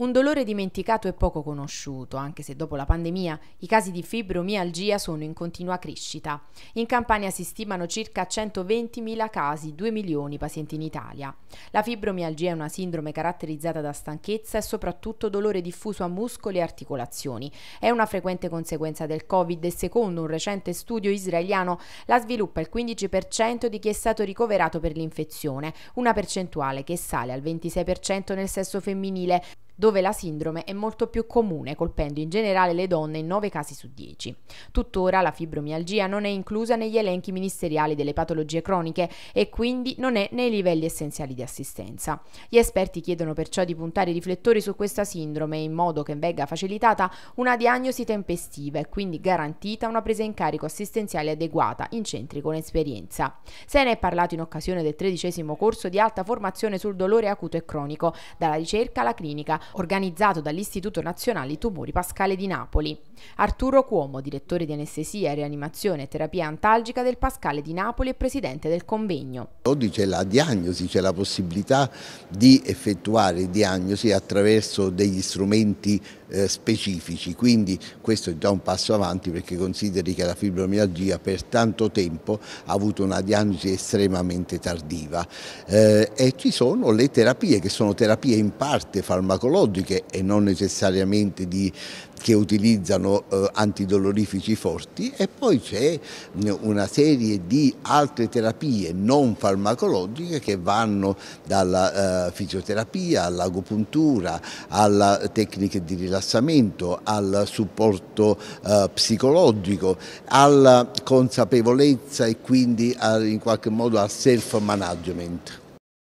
un dolore dimenticato e poco conosciuto, anche se dopo la pandemia i casi di fibromialgia sono in continua crescita. In Campania si stimano circa 120.000 casi, 2 milioni pazienti in Italia. La fibromialgia è una sindrome caratterizzata da stanchezza e soprattutto dolore diffuso a muscoli e articolazioni. È una frequente conseguenza del Covid e secondo un recente studio israeliano la sviluppa il 15% di chi è stato ricoverato per l'infezione, una percentuale che sale al 26% nel sesso femminile dove la sindrome è molto più comune, colpendo in generale le donne in 9 casi su 10. Tuttora la fibromialgia non è inclusa negli elenchi ministeriali delle patologie croniche e quindi non è nei livelli essenziali di assistenza. Gli esperti chiedono perciò di puntare i riflettori su questa sindrome in modo che venga facilitata una diagnosi tempestiva e quindi garantita una presa in carico assistenziale adeguata in centri con esperienza. Se ne è parlato in occasione del tredicesimo corso di alta formazione sul dolore acuto e cronico, dalla ricerca alla clinica, organizzato dall'Istituto Nazionale Tumori Pascale di Napoli. Arturo Cuomo, direttore di anestesia, rianimazione e terapia antalgica del Pascale di Napoli e presidente del convegno. Oggi c'è la diagnosi, c'è la possibilità di effettuare diagnosi attraverso degli strumenti eh, specifici, quindi questo è già un passo avanti perché consideri che la fibromialgia per tanto tempo ha avuto una diagnosi estremamente tardiva eh, e ci sono le terapie che sono terapie in parte farmacologiche farmacologiche e non necessariamente di, che utilizzano eh, antidolorifici forti e poi c'è una serie di altre terapie non farmacologiche che vanno dalla eh, fisioterapia all'agopuntura, alle tecniche di rilassamento, al supporto eh, psicologico, alla consapevolezza e quindi a, in qualche modo al self-management.